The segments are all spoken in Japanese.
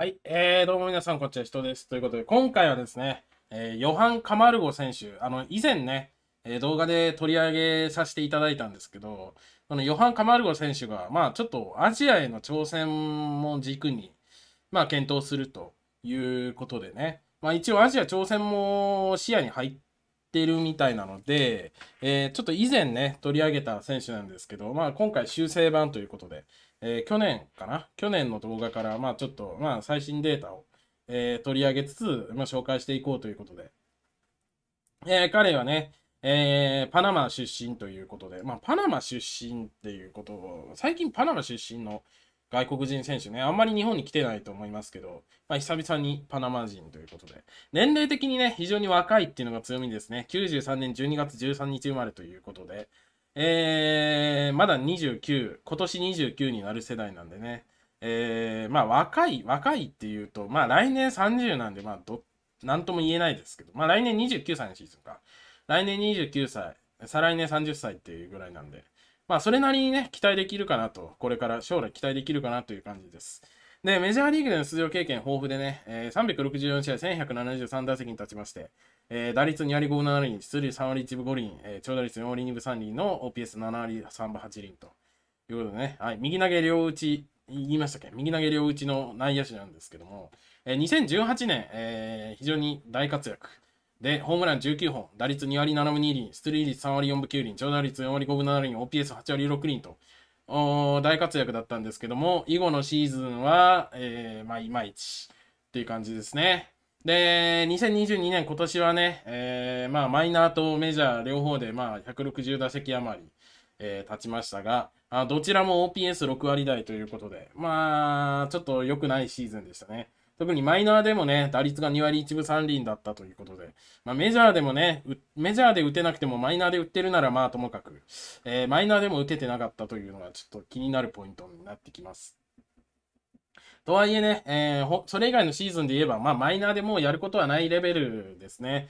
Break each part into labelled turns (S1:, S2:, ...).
S1: はい、えー、どうも皆さん、こんにちは、人です。ということで、今回はですね、えー、ヨハン・カマルゴ選手、あの、以前ね、えー、動画で取り上げさせていただいたんですけど、このヨハン・カマルゴ選手が、まあ、ちょっとアジアへの挑戦も軸に、まあ、検討するということでね、まあ、一応アジア挑戦も視野に入っってるみたいなので、えー、ちょっと以前ね、取り上げた選手なんですけど、まあ、今回修正版ということで、えー、去年かな去年の動画から、まあ、ちょっと、まあ、最新データを、えー、取り上げつつ、まあ、紹介していこうということで、えー、彼はね、えー、パナマ出身ということで、まあ、パナマ出身っていうことを、最近パナマ出身の外国人選手ね、あんまり日本に来てないと思いますけど、まあ、久々にパナマ人ということで、年齢的にね、非常に若いっていうのが強みですね。93年12月13日生まれということで、えー、まだ29、今年29になる世代なんでね、えー、まあ若い、若いっていうと、まあ来年30なんで、まあど、なんとも言えないですけど、まあ来年29歳のシーズンか。来年29歳、再来年30歳っていうぐらいなんで、まあ、それなりにね、期待できるかなと、これから将来期待できるかなという感じです。で、メジャーリーグでの出場経験豊富でね、えー、364試合1173打席に立ちまして、えー、打率2割5分7厘、出塁3割1分5厘、えー、長打率4割2分3厘の OPS7 割3分8厘ということでね、はい、右投げ両打ち、言いましたっけ右投げ両打ちの内野手なんですけども、えー、2018年、えー、非常に大活躍。で、ホームラン19本、打率2割7分2厘、出塁率3割4分9厘、長打率4割5分7厘、OPS8 割6厘と、大活躍だったんですけども、以後のシーズンは、えー、まあ、いまいちっていう感じですね。で、2022年今年はね、えー、まあ、マイナーとメジャー両方で、まあ、160打席余り、えー、立ちましたが、あどちらも OPS6 割台ということで、まあ、ちょっと良くないシーズンでしたね。特にマイナーでもね、打率が2割1分3厘だったということで、まあ、メジャーでもね、メジャーで打てなくてもマイナーで打ってるならまあともかく、えー、マイナーでも打ててなかったというのがちょっと気になるポイントになってきます。とはいえね、えー、それ以外のシーズンで言えば、まあ、マイナーでもやることはないレベルですね。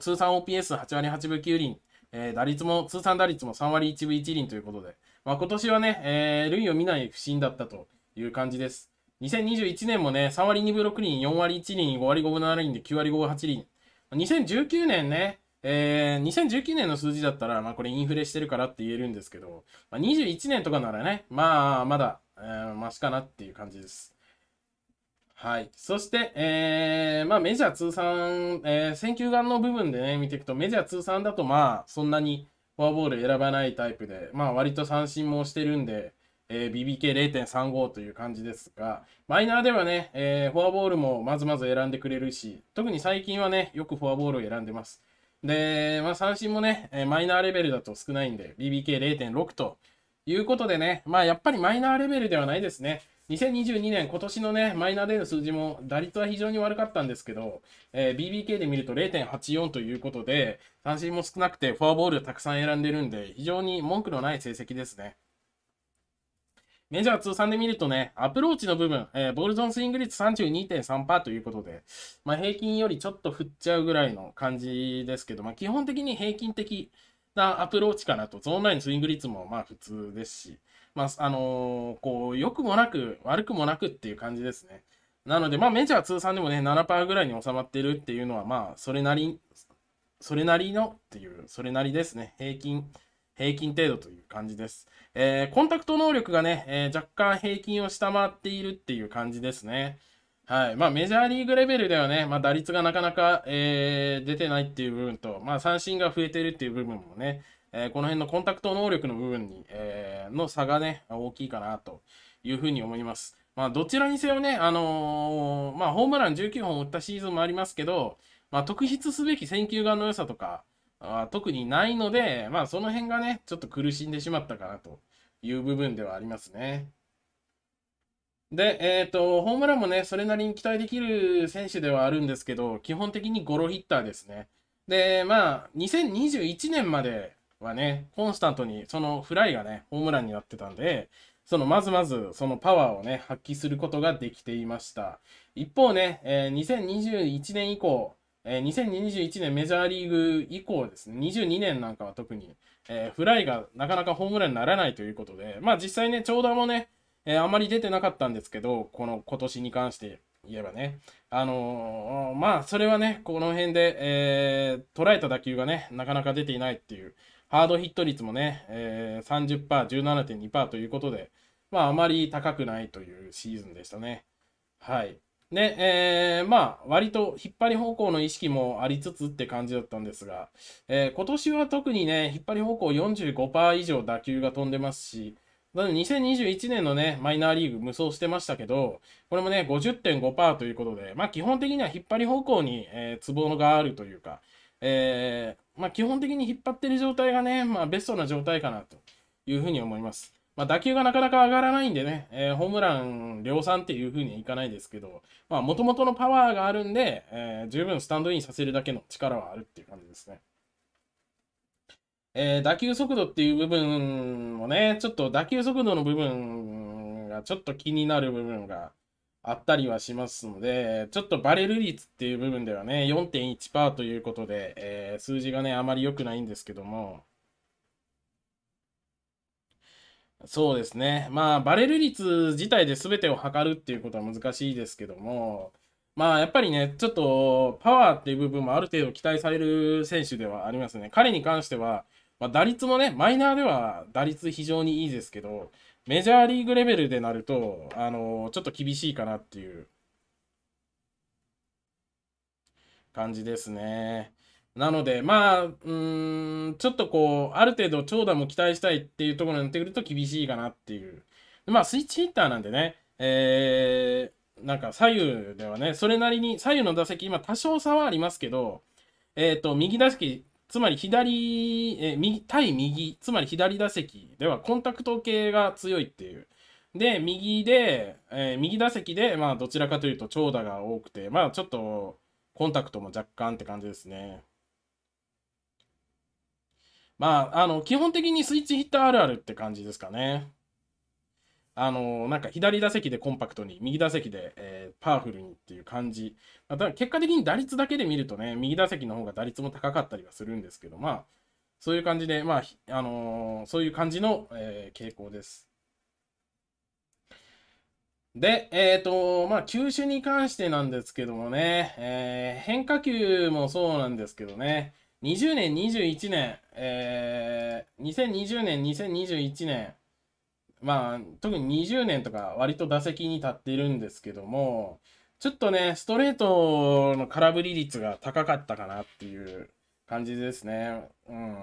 S1: 通算 OPS8 割8分9厘、えー、打率も、通算打率も3割1分1厘ということで、まあ、今年はね、えー、類を見ない不振だったという感じです。2021年もね、3割2分6厘、4割1厘、5割5分7厘で9割5分8厘。2019年ね、えー、2019年の数字だったら、まあこれインフレしてるからって言えるんですけど、まあ、21年とかならね、まあまだ、えー、マシかなっていう感じです。はい。そして、えー、まあメジャー通算、えー、選球眼の部分でね、見ていくと、メジャー通算だとまあそんなにフォアボール選ばないタイプで、まあ割と三振もしてるんで、えー、BBK0.35 という感じですが、マイナーではね、えー、フォアボールもまずまず選んでくれるし、特に最近はね、よくフォアボールを選んでます。で、まあ、三振もね、えー、マイナーレベルだと少ないんで、BBK0.6 ということでね、まあ、やっぱりマイナーレベルではないですね。2022年、今年のね、マイナーでの数字も、打率は非常に悪かったんですけど、えー、BBK で見ると0.84ということで、三振も少なくて、フォアボールたくさん選んでるんで、非常に文句のない成績ですね。メジャー通算で見るとね、アプローチの部分、えー、ボールゾーンスイング率32.3%ということで、まあ、平均よりちょっと振っちゃうぐらいの感じですけど、まあ、基本的に平均的なアプローチかなと、ゾーンラインスイング率もまあ普通ですし、まあ、あのー、こう、良くもなく、悪くもなくっていう感じですね。なので、まあ、メジャー通算でもね、7%ぐらいに収まってるっていうのは、まあ、それなり、それなりのっていう、それなりですね、平均。平均程度という感じです。えー、コンタクト能力がね、えー、若干平均を下回っているっていう感じですね。はい。まあ、メジャーリーグレベルではね、まあ、打率がなかなか、えー、出てないっていう部分と、まあ、三振が増えてるっていう部分もね、えー、この辺のコンタクト能力の部分に、えー、の差がね、大きいかなというふうに思います。まあ、どちらにせよね、あのー、まあ、ホームラン19本打ったシーズンもありますけど、まあ、特筆すべき選球眼の良さとか、あ特にないので、まあその辺がね、ちょっと苦しんでしまったかなという部分ではありますね。で、えっ、ー、と、ホームランもね、それなりに期待できる選手ではあるんですけど、基本的にゴロヒッターですね。で、まあ、2021年まではね、コンスタントにそのフライがね、ホームランになってたんで、そのまずまずそのパワーをね、発揮することができていました。一方ね、えー、2021年以降、えー、2021年メジャーリーグ以降ですね、22年なんかは特に、えー、フライがなかなかホームランにならないということで、まあ実際ね、長打もね、えー、あまり出てなかったんですけど、この今年に関して言えばね、あのー、まあそれはね、この辺で、えー、捉えた打球がね、なかなか出ていないっていう、ハードヒット率もね、えー、30%、17.2%ということで、まああまり高くないというシーズンでしたね。はい。で、えー、まあ、割と引っ張り方向の意識もありつつって感じだったんですが、えー、今年は特にね、引っ張り方向45%以上打球が飛んでますし、だ2021年のね、マイナーリーグ無双してましたけど、これもね、50.5%ということで、まあ、基本的には引っ張り方向に、えー、ツボがあるというか、えー、まあ、基本的に引っ張ってる状態がね、まあ、ベストな状態かなというふうに思います。まあ、打球がなかなか上がらないんでね、えー、ホームラン量産っていう風にはいかないですけど、まあ、もともとのパワーがあるんで、えー、十分スタンドインさせるだけの力はあるっていう感じですね。えー、打球速度っていう部分もね、ちょっと打球速度の部分がちょっと気になる部分があったりはしますので、ちょっとバレル率っていう部分ではね、4.1%ということで、えー、数字がね、あまり良くないんですけども、そうですね。まあ、バレル率自体で全てを測るっていうことは難しいですけども、まあ、やっぱりね、ちょっとパワーっていう部分もある程度期待される選手ではありますね。彼に関しては、まあ、打率もね、マイナーでは打率非常にいいですけど、メジャーリーグレベルでなると、あのちょっと厳しいかなっていう感じですね。なので、まあ、うん、ちょっとこう、ある程度長打も期待したいっていうところになってくると厳しいかなっていう。まあ、スイッチヒッターなんでね、えー、なんか左右ではね、それなりに、左右の打席、今多少差はありますけど、えっ、ー、と、右打席、つまり左、えー、右、対右、つまり左打席ではコンタクト系が強いっていう。で、右で、えー、右打席で、まあ、どちらかというと長打が多くて、まあ、ちょっと、コンタクトも若干って感じですね。まあ、あの、基本的にスイッチヒッターあるあるって感じですかね。あの、なんか左打席でコンパクトに、右打席で、えー、パワフルにっていう感じ。まあ、結果的に打率だけで見るとね、右打席の方が打率も高かったりはするんですけど、まあ、そういう感じで、まあ、あのー、そういう感じの、えー、傾向です。で、えっ、ー、と、まあ、球種に関してなんですけどもね、え変化球もそうなんですけどね、20年、21年、えー、2020年、2021年、まあ、特に20年とか割と打席に立っているんですけども、ちょっとね、ストレートの空振り率が高かったかなっていう感じですね。うん。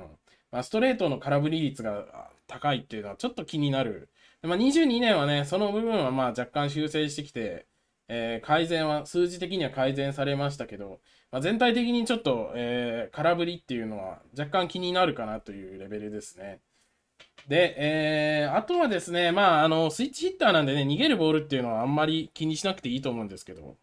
S1: まあ、ストレートの空振り率が高いっていうのはちょっと気になる。まあ、22年はね、その部分はまあ若干修正してきて、えー、改善は、数字的には改善されましたけど、まあ、全体的にちょっと、えー、空振りっていうのは若干気になるかなというレベルですね。で、えー、あとはですね、まあ、あの、スイッチヒッターなんでね、逃げるボールっていうのはあんまり気にしなくていいと思うんですけど、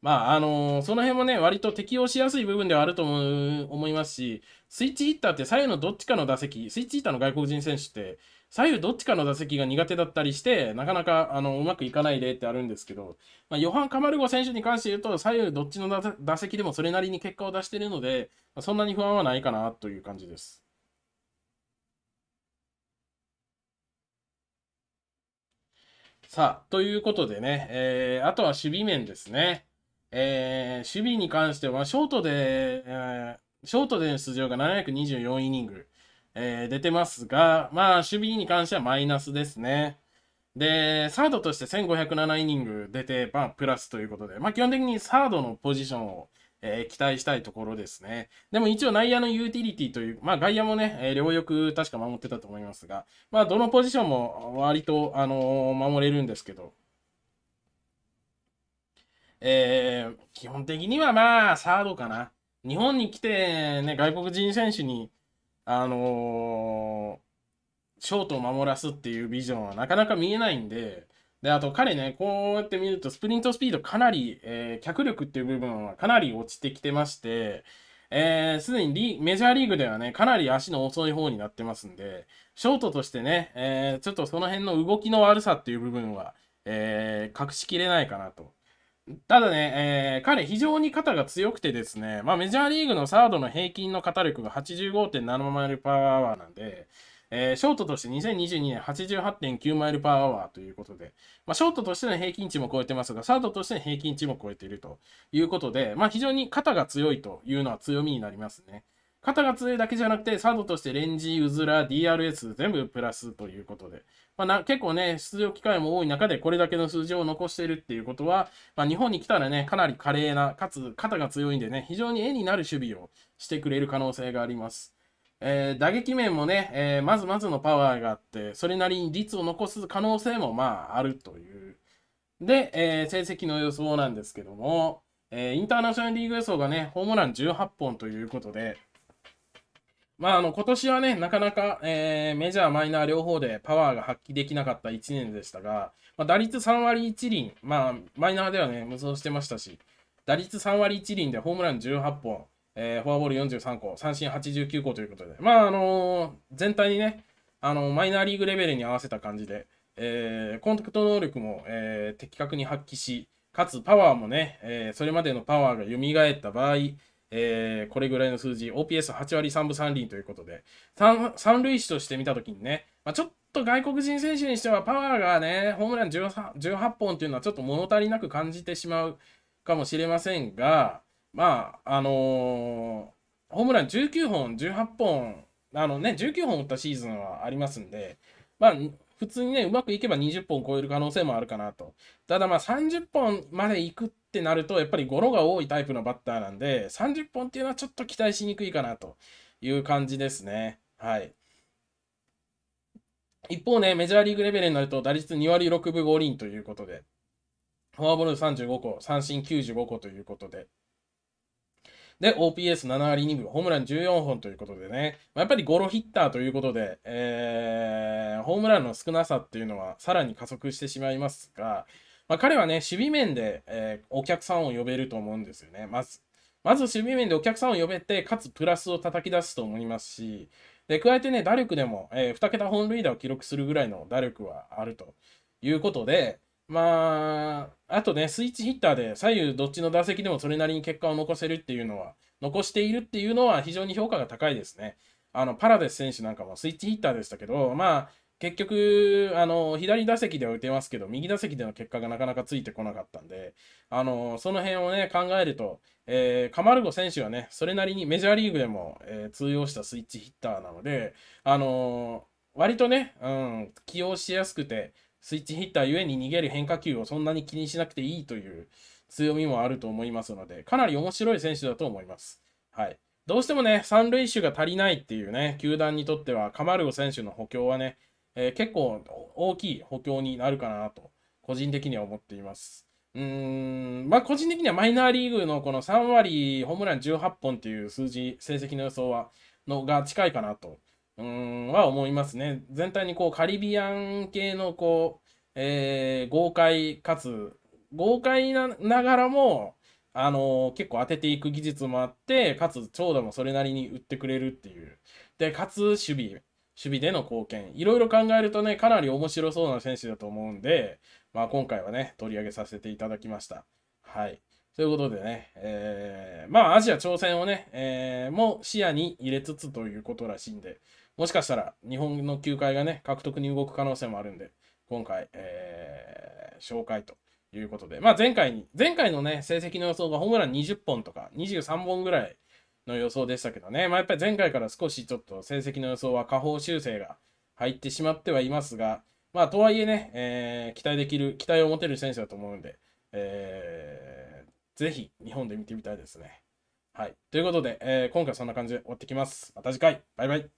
S1: まあ、あのー、その辺もね、割と適応しやすい部分ではあると思いますし、スイッチヒッターって左右のどっちかの打席、スイッチヒッターの外国人選手って、左右どっちかの打席が苦手だったりして、なかなかあのうまくいかない例ってあるんですけど、まあ、ヨハン・カマルゴ選手に関して言うと、左右どっちの打席でもそれなりに結果を出しているので、まあ、そんなに不安はないかなという感じです。さあ、ということでね、えー、あとは守備面ですね。えー、守備に関しては、ショートで、えー、ショートでの出場が724イニング。えー、出てますが、まあ、守備に関してはマイナスですね。で、サードとして1507イニング出て、まあ、プラスということで、まあ、基本的にサードのポジションを、えー、期待したいところですね。でも一応内野のユーティリティという、まあ外野もね、えー、両翼確か守ってたと思いますが、まあどのポジションも割と、あのー、守れるんですけど、えー、基本的にはまあサードかな。日本に来てね、外国人選手に、あのー、ショートを守らすっていうビジョンはなかなか見えないんで、で、あと彼ね、こうやって見ると、スプリントスピードかなり、えー、脚力っていう部分はかなり落ちてきてまして、す、えー、で、にメジャーリーグではね、かなり足の遅い方になってますんで、ショートとしてね、えー、ちょっとその辺の動きの悪さっていう部分は、えー、隠しきれないかなと。ただね、えー、彼、非常に肩が強くてですね、まあ、メジャーリーグのサードの平均の肩力が85.7マイルパワーアワーなんで、えー、ショートとして2022年88.9マイルパワーアワーということで、まあ、ショートとしての平均値も超えてますが、サードとしての平均値も超えているということで、まあ、非常に肩が強いというのは強みになりますね。肩が強いだけじゃなくて、サードとしてレンジ、ウズラ、DRS 全部プラスということで、まあ、な結構ね、出場機会も多い中でこれだけの数字を残しているっていうことは、まあ、日本に来たらね、かなり華麗な、かつ肩が強いんでね、非常に絵になる守備をしてくれる可能性があります。えー、打撃面もね、えー、まずまずのパワーがあって、それなりに率を残す可能性もまああるという。で、えー、成績の予想なんですけども、えインターナショナルリーグ予想がね、ホームラン18本ということで、まあ、あの今年はね、なかなか、えー、メジャー、マイナー両方でパワーが発揮できなかった1年でしたが、まあ、打率3割1厘、まあ、マイナーではね、無双してましたし、打率3割1厘でホームラン18本、えー、フォアボール43個、三振89個ということで、まあ、あのー、全体にね、あのマイナーリーグレベルに合わせた感じで、えー、コンタクト能力も、え的確に発揮し、かつパワーもね、えそれまでのパワーが蘇った場合、えー、これぐらいの数字、OPS8 割3分3厘ということで、三塁手として見たときにね、まあ、ちょっと外国人選手にしてはパワーがね、ホームラン 18, 18本というのはちょっと物足りなく感じてしまうかもしれませんが、まあ、あのー、ホームラン19本、18本、あのね、19本打ったシーズンはありますんで、まあ、普通にね、うまくいけば20本超える可能性もあるかなと。ただまあ30本までいくってなると、やっぱりゴロが多いタイプのバッターなんで、30本っていうのはちょっと期待しにくいかなという感じですね。はい。一方ね、メジャーリーグレベルになると打率2割6分5厘ということで、フォアボール35個、三振95個ということで、で、OPS7 割2分、ホームラン14本ということでね、まあ、やっぱりゴロヒッターということで、えー、ホームランの少なさっていうのはさらに加速してしまいますが、まあ、彼はね、守備面で、えー、お客さんを呼べると思うんですよね、まず。まず守備面でお客さんを呼べて、かつプラスを叩き出すと思いますし、で、加えてね、打力でも、えー、2桁本塁打を記録するぐらいの打力はあるということで、まあ、あとね、スイッチヒッターで左右どっちの打席でもそれなりに結果を残せるっていうのは、残しているっていうのは非常に評価が高いですね。あのパラデス選手なんかもスイッチヒッターでしたけど、まあ、結局、あの左打席では打てますけど、右打席での結果がなかなかついてこなかったんで、あのその辺をね、考えると、えー、カマルゴ選手はね、それなりにメジャーリーグでも、えー、通用したスイッチヒッターなので、あの割とね、うん、起用しやすくて、スイッチヒッターゆえに逃げる変化球をそんなに気にしなくていいという強みもあると思いますので、かなり面白い選手だと思います。はい。どうしてもね、三塁手が足りないっていうね、球団にとっては、カマルゴ選手の補強はね、えー、結構大きい補強になるかなと、個人的には思っています。うーん、まあ個人的にはマイナーリーグのこの3割ホームラン18本っていう数字、成績の予想は、のが近いかなとうんは思いますね。全体にこうカリビアン系のこう、えー、豪快かつ豪快ながらも、あのー、結構当てていく技術もあって、かつ長打もそれなりに打ってくれるっていう。で、かつ守備、守備での貢献。いろいろ考えるとね、かなり面白そうな選手だと思うんで、まあ今回はね、取り上げさせていただきました。はい。ということでね、えー、まあアジア挑戦をね、えー、も視野に入れつつということらしいんで、もしかしたら日本の球界がね、獲得に動く可能性もあるんで、今回、えー、紹介ということで、まあ、前回に、前回のね、成績の予想がホームラン20本とか23本ぐらいの予想でしたけどね、まあ、やっぱり前回から少しちょっと成績の予想は下方修正が入ってしまってはいますが、まあ、とはいえね、えー、期待できる、期待を持てる選手だと思うんで、えー、ぜひ日本で見てみたいですね。はい。ということで、えー、今回そんな感じで終わってきます。また次回。バイバイ。